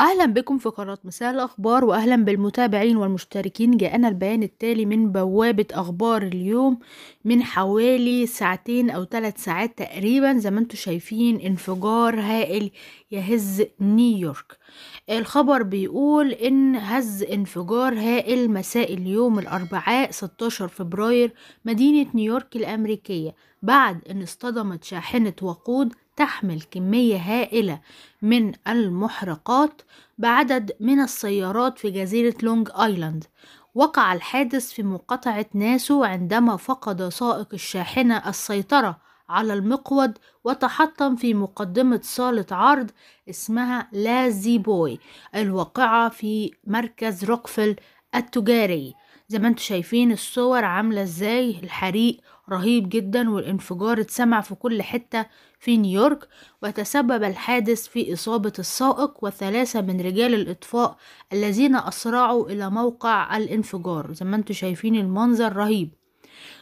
أهلا بكم في قناة مساء الأخبار وأهلا بالمتابعين والمشتركين جاءنا البيان التالي من بوابة أخبار اليوم من حوالي ساعتين أو ثلاث ساعات تقريبا زي ما انتم شايفين انفجار هائل يهز نيويورك الخبر بيقول إن هز انفجار هائل مساء اليوم الأربعاء 16 فبراير مدينة نيويورك الأمريكية بعد أن اصطدمت شاحنة وقود تحمل كمية هائلة من المحرقات بعدد من السيارات في جزيرة لونج آيلاند وقع الحادث في مقاطعة ناسو عندما فقد سائق الشاحنة السيطرة على المقود وتحطم في مقدمة صالة عرض اسمها لازي بوي الواقعة في مركز روكفيل التجاري زي ما انتوا شايفين الصور عاملة ازاي الحريق رهيب جدا والانفجار اتسمع في كل حتة في نيويورك وتسبب الحادث في إصابة السائق وثلاثة من رجال الإطفاء الذين أسرعوا إلى موقع الانفجار زي ما انتوا شايفين المنظر رهيب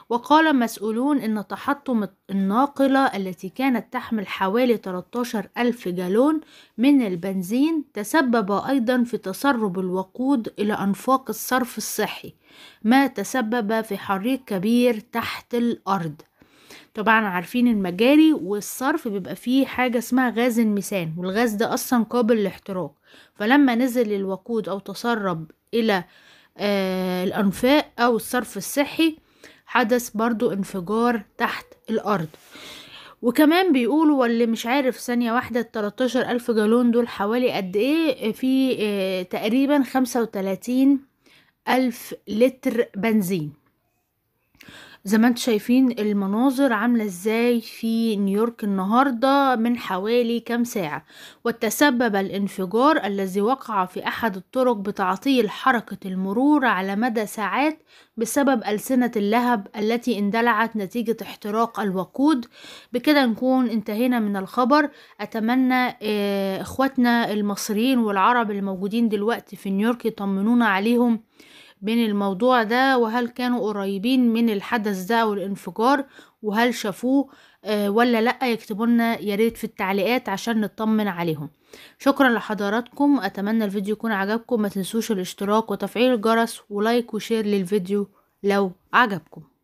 وقال مسؤولون أن تحطم الناقلة التي كانت تحمل حوالي 13 ألف جالون من البنزين تسبب أيضا في تسرب الوقود إلى أنفاق الصرف الصحي ما تسبب في حريق كبير تحت الأرض طبعا عارفين المجاري والصرف بيبقى فيه حاجة اسمها غاز الميثان والغاز ده أصلا قابل للاحتراق فلما نزل الوقود أو تسرب إلى آه الأنفاق أو الصرف الصحي حدث برضو انفجار تحت الأرض وكمان بيقولوا واللي مش عارف ثانية واحدة التلاتاشر ألف جالون دول حوالي قد إيه في آه، تقريبا خمسة وتلاتين ألف لتر بنزين زي ما انتم شايفين المناظر عاملة ازاي في نيويورك النهاردة من حوالي كام ساعة وتسبب الانفجار الذي وقع في احد الطرق بتعطيل حركة المرور على مدى ساعات بسبب ألسنة اللهب التي اندلعت نتيجة احتراق الوقود بكده نكون انتهينا من الخبر اتمنى آه، اخواتنا المصريين والعرب الموجودين دلوقتي في نيويورك يطمنونا عليهم بين الموضوع ده وهل كانوا قريبين من الحدث ده او الانفجار وهل شافوه آه، ولا لا يكتبوا لنا يا ريت في التعليقات عشان نطمن عليهم شكرا لحضراتكم اتمنى الفيديو يكون عجبكم ما تنسوش الاشتراك وتفعيل الجرس ولايك وشير للفيديو لو عجبكم